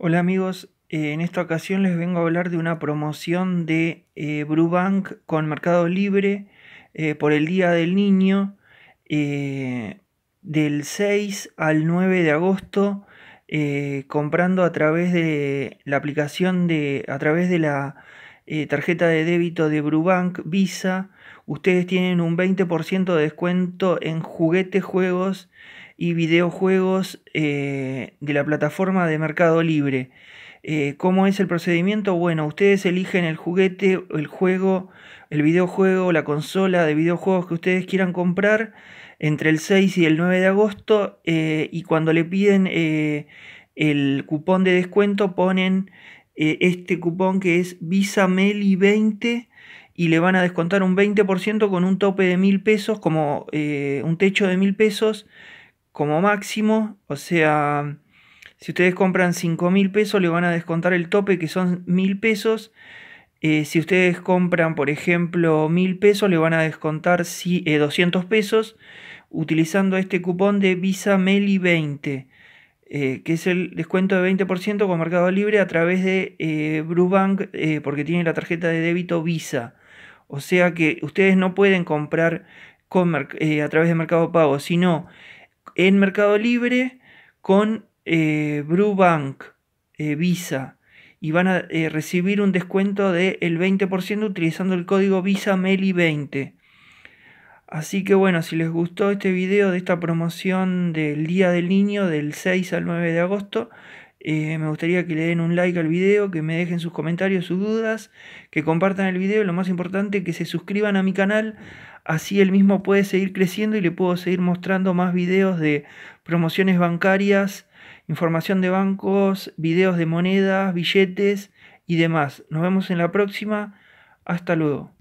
Hola amigos, eh, en esta ocasión les vengo a hablar de una promoción de eh, Brubank con Mercado Libre eh, por el Día del Niño del 6 al 9 de agosto comprando a través de la aplicación de a través de la tarjeta de débito de Brubank Visa ustedes tienen un 20% de descuento en juguetes, juegos y videojuegos eh, de la plataforma de Mercado Libre. Eh, ¿Cómo es el procedimiento? Bueno, ustedes eligen el juguete, el juego, el videojuego, la consola de videojuegos que ustedes quieran comprar entre el 6 y el 9 de agosto eh, y cuando le piden el cupón de descuento ponen este cupón que es Visa Meli 20 y le van a descontar un 20% con un tope de mil pesos, como un techo de mil pesos como máximo. O sea, si ustedes compran 5 mil pesos, le van a descontar el tope que son mil pesos. Eh, si ustedes compran, por ejemplo, mil pesos, le van a descontar si, 200 eh, pesos utilizando este cupón de Visa Meli 20, eh, que es el descuento de 20% con Mercado Libre a través de Brubank, porque tiene la tarjeta de débito Visa. O sea que ustedes no pueden comprar con, a través de Mercado Pago, sino en Mercado Libre con eh, Brubank, eh, Visa, y van a eh, recibir un descuento del 20% utilizando el código Visa 20 Así que bueno, si les gustó este video de esta promoción del Día del Niño del 6 al 9 de agosto, eh, me gustaría que le den un like al video, que me dejen sus comentarios, sus dudas, que compartan el video. Lo más importante, que se suscriban a mi canal. Así el mismo puede seguir creciendo y le puedo seguir mostrando más videos de promociones bancarias, información de bancos, videos de monedas, billetes y demás. Nos vemos en la próxima. Hasta luego.